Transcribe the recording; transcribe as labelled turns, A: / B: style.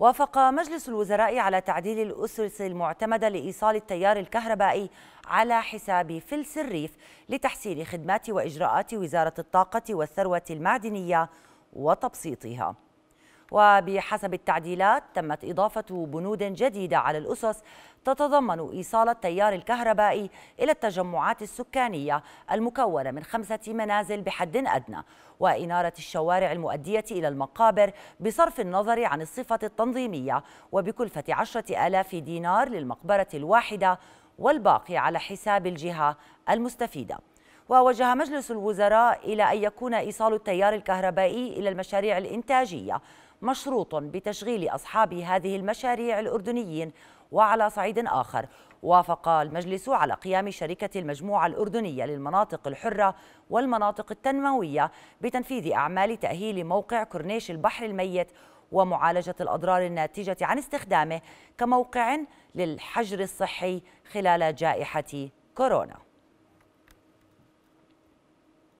A: وافق مجلس الوزراء على تعديل الأسس المعتمدة لإيصال التيار الكهربائي على حساب فلس الريف لتحسين خدمات وإجراءات وزارة الطاقة والثروة المعدنية وتبسيطها وبحسب التعديلات تمت إضافة بنود جديدة على الأسس تتضمن إيصال التيار الكهربائي إلى التجمعات السكانية المكونة من خمسة منازل بحد أدنى وإنارة الشوارع المؤدية إلى المقابر بصرف النظر عن الصفة التنظيمية وبكلفة عشرة آلاف دينار للمقبرة الواحدة والباقي على حساب الجهة المستفيدة ووجه مجلس الوزراء إلى أن يكون إيصال التيار الكهربائي إلى المشاريع الإنتاجية مشروط بتشغيل أصحاب هذه المشاريع الأردنيين وعلى صعيد آخر وافق المجلس على قيام شركة المجموعة الأردنية للمناطق الحرة والمناطق التنموية بتنفيذ أعمال تأهيل موقع كورنيش البحر الميت ومعالجة الأضرار الناتجة عن استخدامه كموقع للحجر الصحي خلال جائحة كورونا